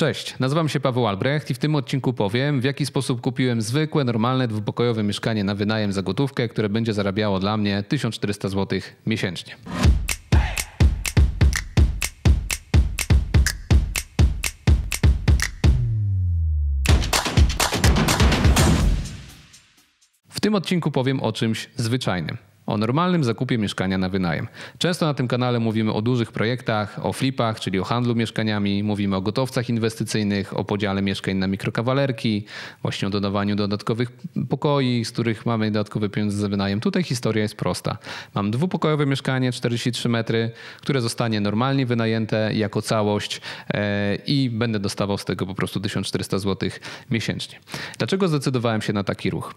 Cześć, nazywam się Paweł Albrecht i w tym odcinku powiem, w jaki sposób kupiłem zwykłe, normalne, dwupokojowe mieszkanie na wynajem za gotówkę, które będzie zarabiało dla mnie 1400 zł miesięcznie. W tym odcinku powiem o czymś zwyczajnym o normalnym zakupie mieszkania na wynajem. Często na tym kanale mówimy o dużych projektach, o flipach, czyli o handlu mieszkaniami, mówimy o gotowcach inwestycyjnych, o podziale mieszkań na mikrokawalerki, właśnie o dodawaniu dodatkowych pokoi, z których mamy dodatkowe pieniądze za wynajem. Tutaj historia jest prosta. Mam dwupokojowe mieszkanie 43 metry, które zostanie normalnie wynajęte jako całość e, i będę dostawał z tego po prostu 1400 zł miesięcznie. Dlaczego zdecydowałem się na taki ruch?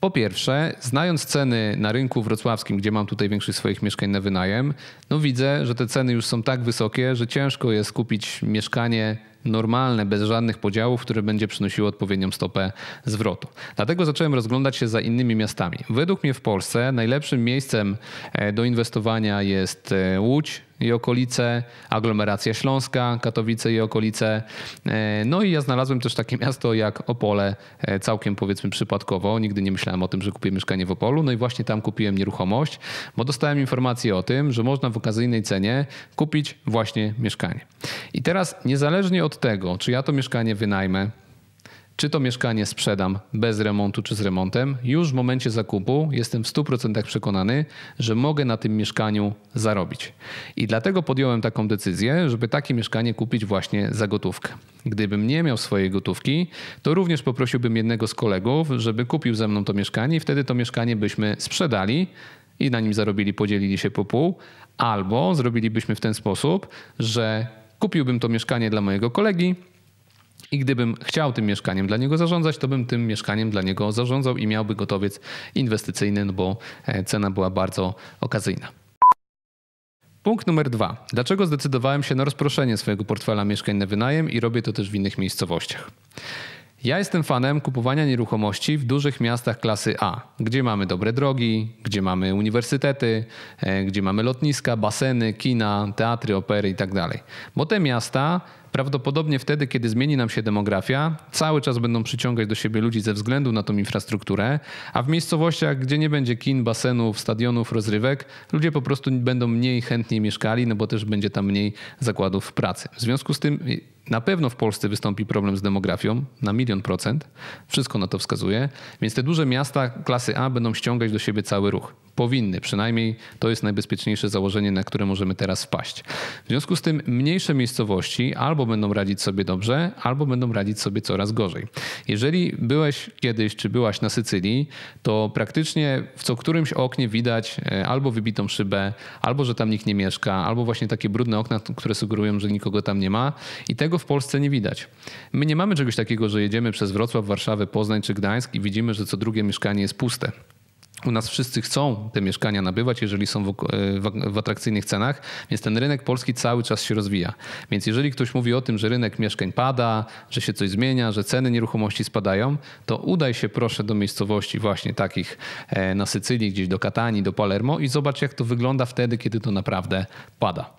Po pierwsze, znając ceny na rynku wrocławskim, gdzie mam tutaj większość swoich mieszkań na wynajem, no widzę, że te ceny już są tak wysokie, że ciężko jest kupić mieszkanie normalne, bez żadnych podziałów, które będzie przynosiło odpowiednią stopę zwrotu. Dlatego zacząłem rozglądać się za innymi miastami. Według mnie w Polsce najlepszym miejscem e, do inwestowania jest e, Łódź, i okolice, aglomeracja śląska, Katowice i okolice. E, no i ja znalazłem też takie miasto jak Opole, całkiem powiedzmy przypadkowo. Nigdy nie myślałem o tym, że kupię mieszkanie w Opolu. No i właśnie tam kupiłem nieruchomość, bo dostałem informację o tym, że można w okazyjnej cenie kupić właśnie mieszkanie. I teraz niezależnie od od tego, czy ja to mieszkanie wynajmę, czy to mieszkanie sprzedam bez remontu czy z remontem, już w momencie zakupu jestem w 100% przekonany, że mogę na tym mieszkaniu zarobić. I dlatego podjąłem taką decyzję, żeby takie mieszkanie kupić właśnie za gotówkę. Gdybym nie miał swojej gotówki, to również poprosiłbym jednego z kolegów, żeby kupił ze mną to mieszkanie i wtedy to mieszkanie byśmy sprzedali i na nim zarobili, podzielili się po pół, albo zrobilibyśmy w ten sposób, że Kupiłbym to mieszkanie dla mojego kolegi i gdybym chciał tym mieszkaniem dla niego zarządzać, to bym tym mieszkaniem dla niego zarządzał i miałby gotowiec inwestycyjny, no bo e, cena była bardzo okazyjna. Punkt numer dwa. Dlaczego zdecydowałem się na rozproszenie swojego portfela mieszkań na wynajem i robię to też w innych miejscowościach? Ja jestem fanem kupowania nieruchomości w dużych miastach klasy A, gdzie mamy dobre drogi, gdzie mamy uniwersytety, e, gdzie mamy lotniska, baseny, kina, teatry, opery itd. Tak bo te miasta prawdopodobnie wtedy, kiedy zmieni nam się demografia, cały czas będą przyciągać do siebie ludzi ze względu na tą infrastrukturę, a w miejscowościach, gdzie nie będzie kin, basenów, stadionów, rozrywek, ludzie po prostu będą mniej chętnie mieszkali, no bo też będzie tam mniej zakładów pracy. W związku z tym na pewno w Polsce wystąpi problem z demografią na milion procent. Wszystko na to wskazuje. Więc te duże miasta klasy A będą ściągać do siebie cały ruch. Powinny, przynajmniej to jest najbezpieczniejsze założenie, na które możemy teraz wpaść. W związku z tym mniejsze miejscowości albo będą radzić sobie dobrze, albo będą radzić sobie coraz gorzej. Jeżeli byłeś kiedyś, czy byłaś na Sycylii, to praktycznie w co którymś oknie widać e, albo wybitą szybę, albo że tam nikt nie mieszka, albo właśnie takie brudne okna, które sugerują, że nikogo tam nie ma i tego w Polsce nie widać. My nie mamy czegoś takiego, że jedziemy przez Wrocław, Warszawę, Poznań czy Gdańsk i widzimy, że co drugie mieszkanie jest puste. U nas wszyscy chcą te mieszkania nabywać, jeżeli są w, e, w, w, atrakcyjnych cenach, więc ten rynek polski cały czas się rozwija. Więc jeżeli ktoś mówi o tym, że rynek mieszkań pada, że się coś zmienia, że ceny nieruchomości spadają, to udaj się proszę do miejscowości właśnie takich e, na Sycylii, gdzieś do Katani, do Palermo i zobacz jak to wygląda wtedy, kiedy to naprawdę pada.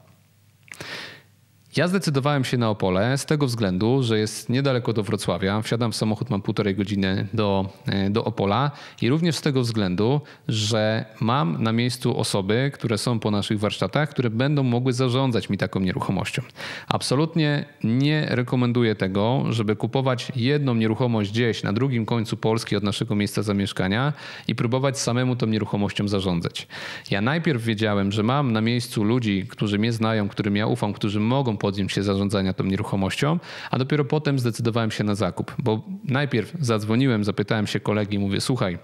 Ja zdecydowałem się na Opole z tego względu, że jest niedaleko do Wrocławia. Wsiadam w samochód, mam półtorej godziny do, e, do Opola i również z tego względu, że mam na miejscu osoby, które są po naszych warsztatach, które będą mogły zarządzać mi taką nieruchomością. Absolutnie nie rekomenduję tego, żeby kupować jedną nieruchomość gdzieś na drugim końcu Polski od naszego miejsca zamieszkania i próbować samemu tą nieruchomością zarządzać. Ja najpierw wiedziałem, że mam na miejscu ludzi, którzy mnie znają, którym ja ufam, którzy mogą podjąć się zarządzania tą nieruchomością, a dopiero potem zdecydowałem się na zakup, bo najpierw zadzwoniłem, zapytałem się kolegi, mówię, słuchaj,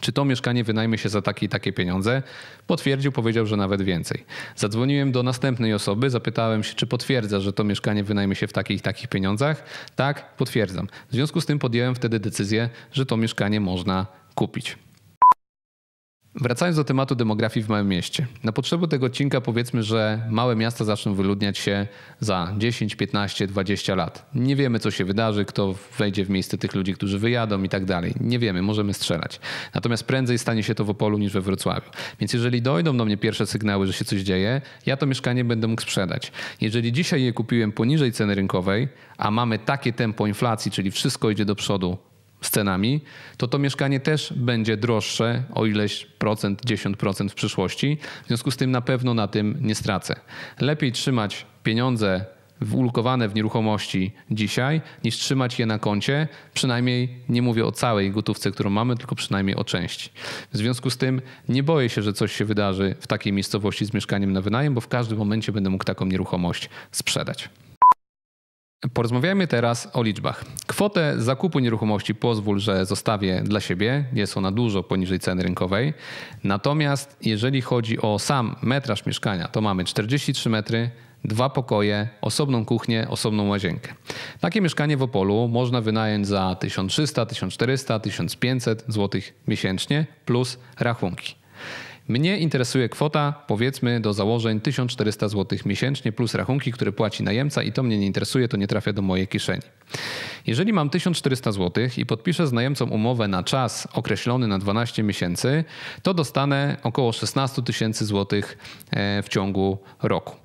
czy to mieszkanie wynajmie się za takie i takie pieniądze? Potwierdził, powiedział, że nawet więcej. Zadzwoniłem do następnej osoby, zapytałem się, czy potwierdza, że to mieszkanie wynajmie się w takich i takich pieniądzach? Tak, potwierdzam. W związku z tym podjąłem wtedy decyzję, że to mieszkanie można kupić. Wracając do tematu demografii w małym mieście. Na potrzeby tego odcinka powiedzmy, że małe miasta zaczną wyludniać się za 10, 15, 20 lat. Nie wiemy, co się wydarzy, kto wejdzie w miejsce tych ludzi, którzy wyjadą i tak dalej. Nie wiemy, możemy strzelać. Natomiast prędzej stanie się to w Opolu niż we Wrocławiu. Więc jeżeli dojdą do mnie pierwsze sygnały, że się coś dzieje, ja to mieszkanie będę mógł sprzedać. Jeżeli dzisiaj je kupiłem poniżej ceny rynkowej, a mamy takie tempo inflacji, czyli wszystko idzie do przodu, scenami, to to mieszkanie też będzie droższe o ileś procent, 10% w przyszłości. W związku z tym na pewno na tym nie stracę. Lepiej trzymać pieniądze ulokowane w nieruchomości dzisiaj, niż trzymać je na koncie. Przynajmniej nie mówię o całej gotówce, którą mamy, tylko przynajmniej o części. W związku z tym nie boję się, że coś się wydarzy w takiej miejscowości z mieszkaniem na wynajem, bo w każdym momencie będę mógł taką nieruchomość sprzedać. Porozmawiajmy teraz o liczbach. Kwotę zakupu nieruchomości pozwól, że zostawię dla siebie, jest ona dużo poniżej ceny rynkowej. Natomiast jeżeli chodzi o sam metraż mieszkania, to mamy 43 metry, dwa pokoje, osobną kuchnię, osobną łazienkę. Takie mieszkanie w Opolu można wynająć za 1300, 1400, 1500 zł miesięcznie plus rachunki. Mnie interesuje kwota, powiedzmy, do założeń 1400 zł miesięcznie plus rachunki, które płaci najemca i to mnie nie interesuje, to nie trafia do mojej kieszeni. Jeżeli mam 1400 zł i podpiszę z najemcą umowę na czas określony na 12 miesięcy, to dostanę około 16 tysięcy zł e, w ciągu roku.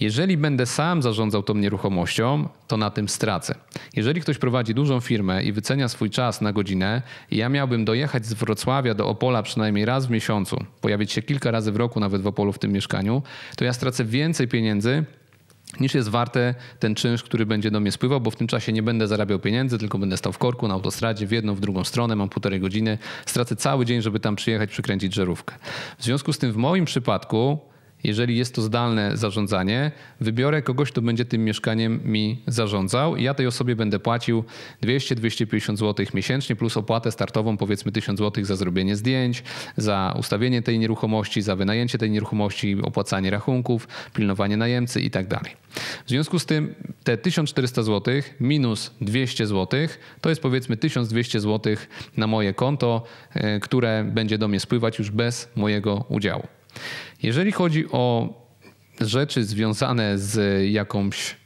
Jeżeli będę sam zarządzał tą nieruchomością, to na tym stracę. Jeżeli ktoś prowadzi dużą firmę i wycenia swój czas na godzinę, ja miałbym dojechać z Wrocławia do Opola przynajmniej raz w miesiącu, pojawić się kilka razy w roku nawet w Opolu w tym mieszkaniu, to ja stracę więcej pieniędzy niż jest warte ten czynsz, który będzie do mnie spływał, bo w tym czasie nie będę zarabiał pieniędzy, tylko będę stał w korku na autostradzie w jedną, w drugą stronę, mam półtorej godziny, stracę cały dzień, żeby tam przyjechać, przykręcić żarówkę. W związku z tym w moim przypadku jeżeli jest to zdalne zarządzanie, wybiorę kogoś, kto będzie tym mieszkaniem mi zarządzał i ja tej osobie będę płacił 200-250 zł miesięcznie plus opłatę startową powiedzmy 1000 zł za zrobienie zdjęć, za ustawienie tej nieruchomości, za wynajęcie tej nieruchomości, opłacanie rachunków, pilnowanie najemcy itd. Tak w związku z tym te 1400 zł minus 200 zł to jest powiedzmy 1200 zł na moje konto, e, które będzie do mnie spływać już bez mojego udziału. Jeżeli chodzi o rzeczy związane z jakąś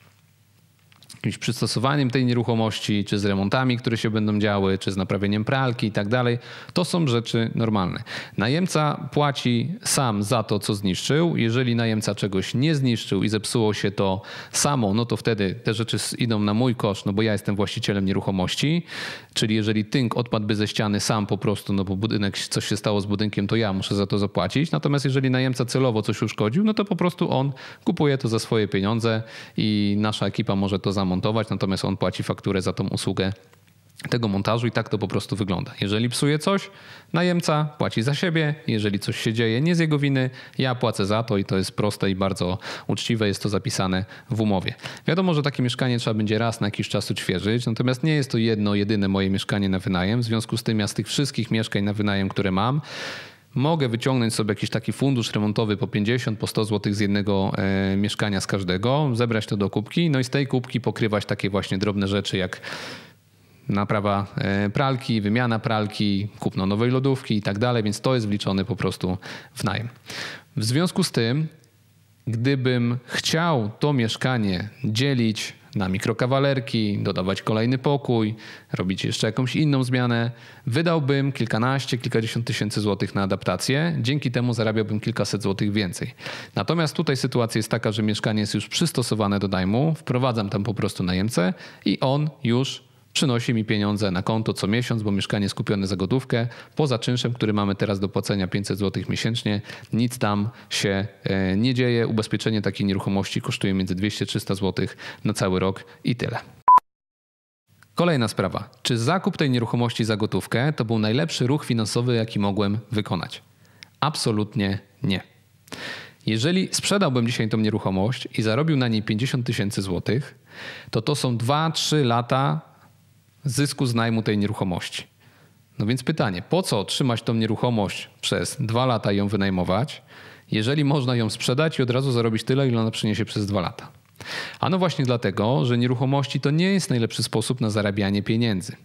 jakimś przystosowaniem tej nieruchomości, czy z remontami, które się będą działy, czy z naprawieniem pralki i tak dalej. To są rzeczy normalne. Najemca płaci sam za to, co zniszczył. Jeżeli najemca czegoś nie zniszczył i zepsuło się to samo, no to wtedy te rzeczy idą na mój koszt, no bo ja jestem właścicielem nieruchomości. Czyli jeżeli tynk odpadłby ze ściany sam po prostu, no bo budynek, coś się stało z budynkiem, to ja muszę za to zapłacić. Natomiast jeżeli najemca celowo coś uszkodził, no to po prostu on kupuje to za swoje pieniądze i nasza ekipa może to zamontować natomiast on płaci fakturę za tą usługę tego montażu i tak to po prostu wygląda. Jeżeli psuje coś, najemca płaci za siebie, jeżeli coś się dzieje nie z jego winy, ja płacę za to i to jest proste i bardzo uczciwe, jest to zapisane w umowie. Wiadomo, że takie mieszkanie trzeba będzie raz na jakiś czas odświeżyć, natomiast nie jest to jedno, jedyne moje mieszkanie na wynajem, w związku z tym ja z tych wszystkich mieszkań na wynajem, które mam, mogę wyciągnąć sobie jakiś taki fundusz remontowy po 50, po 100 zł z jednego e, mieszkania z każdego, zebrać to do kubki, no i z tej kubki pokrywać takie właśnie drobne rzeczy jak naprawa e, pralki, wymiana pralki, kupno nowej lodówki i tak dalej, więc to jest wliczone po prostu w najem. W związku z tym, gdybym chciał to mieszkanie dzielić na mikrokawalerki, dodawać kolejny pokój, robić jeszcze jakąś inną zmianę. Wydałbym kilkanaście, kilkadziesiąt tysięcy złotych na adaptację, dzięki temu zarabiałbym kilkaset złotych więcej. Natomiast tutaj sytuacja jest taka, że mieszkanie jest już przystosowane do najmu, wprowadzam tam po prostu najemcę i on już przynosi mi pieniądze na konto co miesiąc, bo mieszkanie skupione za gotówkę. Poza czynszem, który mamy teraz do płacenia 500 zł miesięcznie, nic tam się e, nie dzieje. Ubezpieczenie takiej nieruchomości kosztuje między 200-300 zł na cały rok i tyle. Kolejna sprawa. Czy zakup tej nieruchomości za gotówkę to był najlepszy ruch finansowy, jaki mogłem wykonać? Absolutnie nie. Jeżeli sprzedałbym dzisiaj tą nieruchomość i zarobił na niej 50 tysięcy złotych, to to są 2-3 lata zysku z najmu tej nieruchomości. No więc pytanie, po co trzymać tą nieruchomość przez dwa lata i ją wynajmować, jeżeli można ją sprzedać i od razu zarobić tyle, ile ona przyniesie przez dwa lata? A no właśnie dlatego, że nieruchomości to nie jest najlepszy sposób na zarabianie pieniędzy.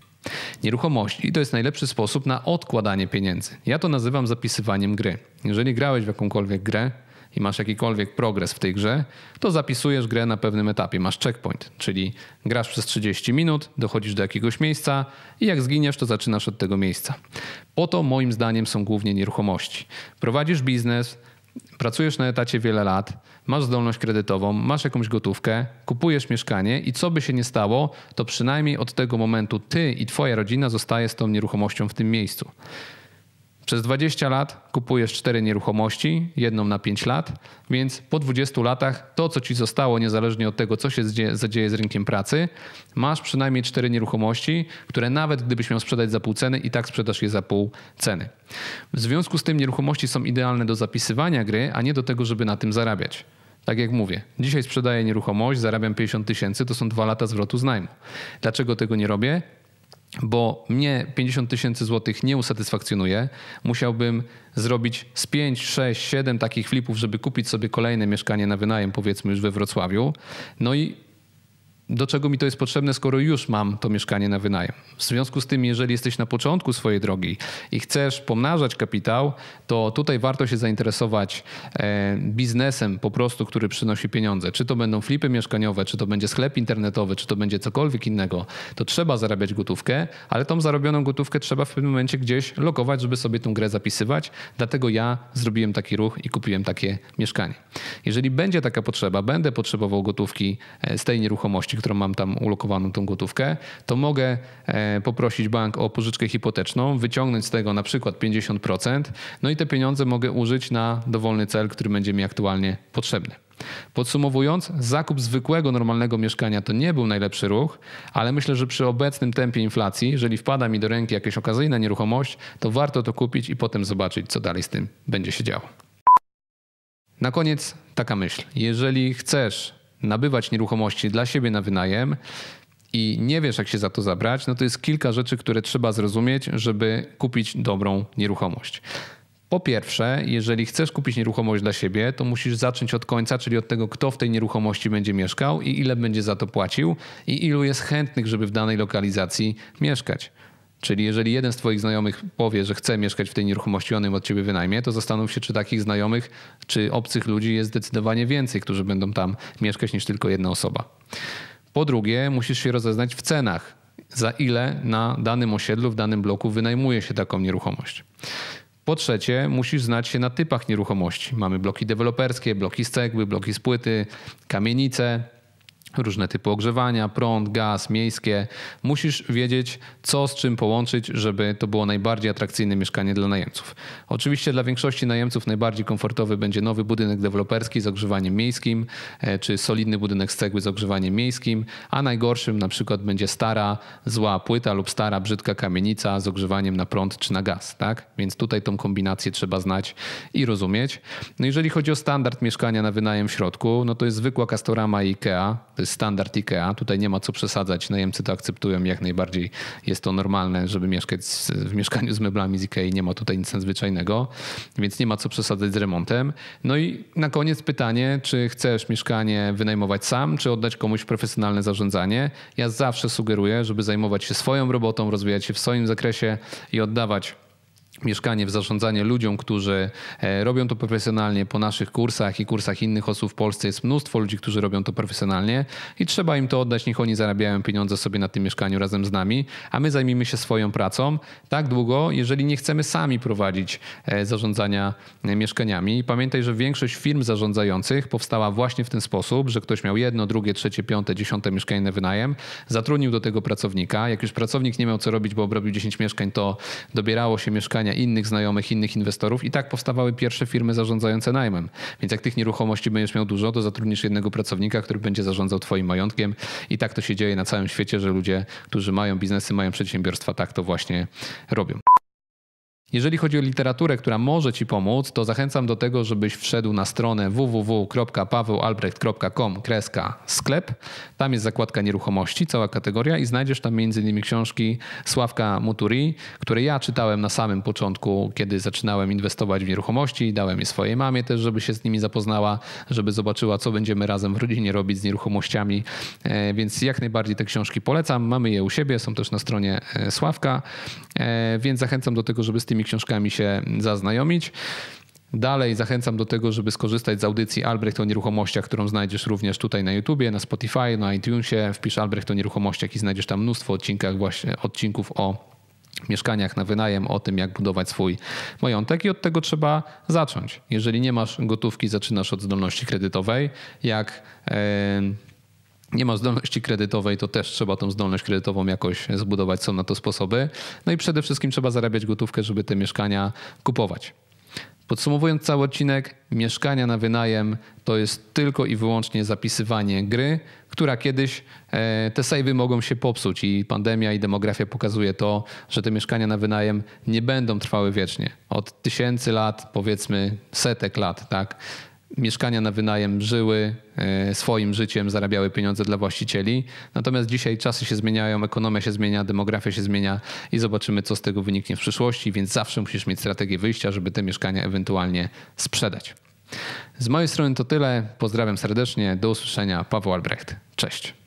Nieruchomości to jest najlepszy sposób na odkładanie pieniędzy. Ja to nazywam zapisywaniem gry. Jeżeli grałeś w jakąkolwiek grę, i masz jakikolwiek progres w tej grze, to zapisujesz grę na pewnym etapie. Masz checkpoint, czyli grasz przez 30 minut, dochodzisz do jakiegoś miejsca i jak zginiesz, to zaczynasz od tego miejsca. Po to moim zdaniem są głównie nieruchomości. Prowadzisz biznes, pracujesz na etacie wiele lat, masz zdolność kredytową, masz jakąś gotówkę, kupujesz mieszkanie i co by się nie stało, to przynajmniej od tego momentu ty i twoja rodzina zostaje z tą nieruchomością w tym miejscu. Przez 20 lat kupujesz 4 nieruchomości, jedną na 5 lat, więc po 20 latach to, co ci zostało, niezależnie od tego, co się zadzieje z rynkiem pracy, masz przynajmniej 4 nieruchomości, które nawet gdybyś miał sprzedać za pół ceny, i tak sprzedasz je za pół ceny. W związku z tym nieruchomości są idealne do zapisywania gry, a nie do tego, żeby na tym zarabiać. Tak jak mówię, dzisiaj sprzedaję nieruchomość, zarabiam 50 tysięcy, to są dwa lata zwrotu z najmu. Dlaczego tego nie robię? bo mnie 50 tysięcy złotych nie usatysfakcjonuje, musiałbym zrobić z 5, 6, 7 takich flipów, żeby kupić sobie kolejne mieszkanie na wynajem, powiedzmy już we Wrocławiu. No i do czego mi to jest potrzebne, skoro już mam to mieszkanie na wynajem. W związku z tym, jeżeli jesteś na początku swojej drogi i chcesz pomnażać kapitał, to tutaj warto się zainteresować e, biznesem po prostu, który przynosi pieniądze. Czy to będą flipy mieszkaniowe, czy to będzie sklep internetowy, czy to będzie cokolwiek innego, to trzeba zarabiać gotówkę, ale tą zarobioną gotówkę trzeba w pewnym momencie gdzieś lokować, żeby sobie tą grę zapisywać. Dlatego ja zrobiłem taki ruch i kupiłem takie mieszkanie. Jeżeli będzie taka potrzeba, będę potrzebował gotówki e, z tej nieruchomości, wartości, którą mam tam ulokowaną, tą gotówkę, to mogę e, poprosić bank o pożyczkę hipoteczną, wyciągnąć z tego na przykład 50%, no i te pieniądze mogę użyć na dowolny cel, który będzie mi aktualnie potrzebny. Podsumowując, zakup zwykłego, normalnego mieszkania to nie był najlepszy ruch, ale myślę, że przy obecnym tempie inflacji, jeżeli wpada mi do ręki jakaś okazyjna nieruchomość, to warto to kupić i potem zobaczyć, co dalej z tym będzie się działo. Na koniec taka myśl. Jeżeli chcesz nabywać nieruchomości dla siebie na wynajem i nie wiesz, jak się za to zabrać, no to jest kilka rzeczy, które trzeba zrozumieć, żeby kupić dobrą nieruchomość. Po pierwsze, jeżeli chcesz kupić nieruchomość dla siebie, to musisz zacząć od końca, czyli od tego, kto w tej nieruchomości będzie mieszkał i ile będzie za to płacił i ilu jest chętnych, żeby w danej lokalizacji mieszkać. Czyli jeżeli jeden z Twoich znajomych powie, że chce mieszkać w tej nieruchomości, on ją od Ciebie wynajmie, to zastanów się, czy takich znajomych, czy obcych ludzi jest zdecydowanie więcej, którzy będą tam mieszkać niż tylko jedna osoba. Po drugie, musisz się rozeznać w cenach, za ile na danym osiedlu, w danym bloku wynajmuje się taką nieruchomość. Po trzecie, musisz znać się na typach nieruchomości. Mamy bloki deweloperskie, bloki z cegły, bloki z płyty, kamienice, różne typy ogrzewania, prąd, gaz, miejskie. Musisz wiedzieć, co z czym połączyć, żeby to było najbardziej atrakcyjne mieszkanie dla najemców. Oczywiście dla większości najemców najbardziej komfortowy będzie nowy budynek deweloperski z ogrzewaniem miejskim, e, czy solidny budynek z cegły z ogrzewaniem miejskim, a najgorszym na przykład będzie stara, zła płyta lub stara, brzydka kamienica z ogrzewaniem na prąd czy na gaz. Tak? Więc tutaj tą kombinację trzeba znać i rozumieć. No jeżeli chodzi o standard mieszkania na wynajem w środku, no to jest zwykła Castorama i IKEA, standard IKEA. Tutaj nie ma co przesadzać. Najemcy no, to akceptują jak najbardziej. Jest to normalne, żeby mieszkać w mieszkaniu z meblami z IKEA. Nie ma tutaj nic nadzwyczajnego, więc nie ma co przesadzać z remontem. No i na koniec pytanie, czy chcesz mieszkanie wynajmować sam, czy oddać komuś profesjonalne zarządzanie? Ja zawsze sugeruję, żeby zajmować się swoją robotą, rozwijać się w swoim zakresie i oddawać mieszkanie w zarządzanie ludziom, którzy e, robią to profesjonalnie. Po naszych kursach i kursach innych osób w Polsce jest mnóstwo ludzi, którzy robią to profesjonalnie i trzeba im to oddać, niech oni zarabiają pieniądze sobie na tym mieszkaniu razem z nami, a my zajmijmy się swoją pracą tak długo, jeżeli nie chcemy sami prowadzić e, zarządzania e, mieszkaniami. pamiętaj, że większość firm zarządzających powstała właśnie w ten sposób, że ktoś miał jedno, drugie, trzecie, piąte, dziesiąte mieszkanie na wynajem, zatrudnił do tego pracownika. Jak już pracownik nie miał co robić, bo obrobił 10 mieszkań, to dobierało się mieszkanie innych znajomych, innych inwestorów i tak powstawały pierwsze firmy zarządzające najmem. Więc jak tych nieruchomości będziesz miał dużo, to zatrudnisz jednego pracownika, który będzie zarządzał twoim majątkiem i tak to się dzieje na całym świecie, że ludzie, którzy mają biznesy, mają przedsiębiorstwa, tak to właśnie robią. Jeżeli chodzi o literaturę, która może Ci pomóc, to zachęcam do tego, żebyś wszedł na stronę www.pawełalbrecht.com sklep. Tam jest zakładka nieruchomości, cała kategoria i znajdziesz tam m.in. książki Sławka Muturi, które ja czytałem na samym początku, kiedy zaczynałem inwestować w nieruchomości. Dałem je swojej mamie też, żeby się z nimi zapoznała, żeby zobaczyła, co będziemy razem w rodzinie robić z nieruchomościami. E, więc jak najbardziej te książki polecam. Mamy je u siebie, są też na stronie e, Sławka, e, więc zachęcam do tego, żeby z tymi tymi książkami się zaznajomić. Dalej zachęcam do tego, żeby skorzystać z audycji Albrecht o nieruchomościach, którą znajdziesz również tutaj na YouTubie, na Spotify, na iTunesie. Wpisz Albrecht o nieruchomościach i znajdziesz tam mnóstwo odcinkach właśnie, odcinków o mieszkaniach na wynajem, o tym, jak budować swój majątek i od tego trzeba zacząć. Jeżeli nie masz gotówki, zaczynasz od zdolności kredytowej. Jak nie ma zdolności kredytowej, to też trzeba tą zdolność kredytową jakoś zbudować. Są na to sposoby. No i przede wszystkim trzeba zarabiać gotówkę, żeby te mieszkania kupować. Podsumowując cały odcinek, mieszkania na wynajem to jest tylko i wyłącznie zapisywanie gry, która kiedyś e, te sejwy mogą się popsuć i pandemia i demografia pokazuje to, że te mieszkania na wynajem nie będą trwały wiecznie. Od tysięcy lat, powiedzmy setek lat, tak? mieszkania na wynajem żyły e, swoim życiem, zarabiały pieniądze dla właścicieli. Natomiast dzisiaj czasy się zmieniają, ekonomia się zmienia, demografia się zmienia i zobaczymy, co z tego wyniknie w przyszłości, więc zawsze musisz mieć strategię wyjścia, żeby te mieszkania ewentualnie sprzedać. Z mojej strony to tyle. Pozdrawiam serdecznie. Do usłyszenia. Paweł Albrecht. Cześć.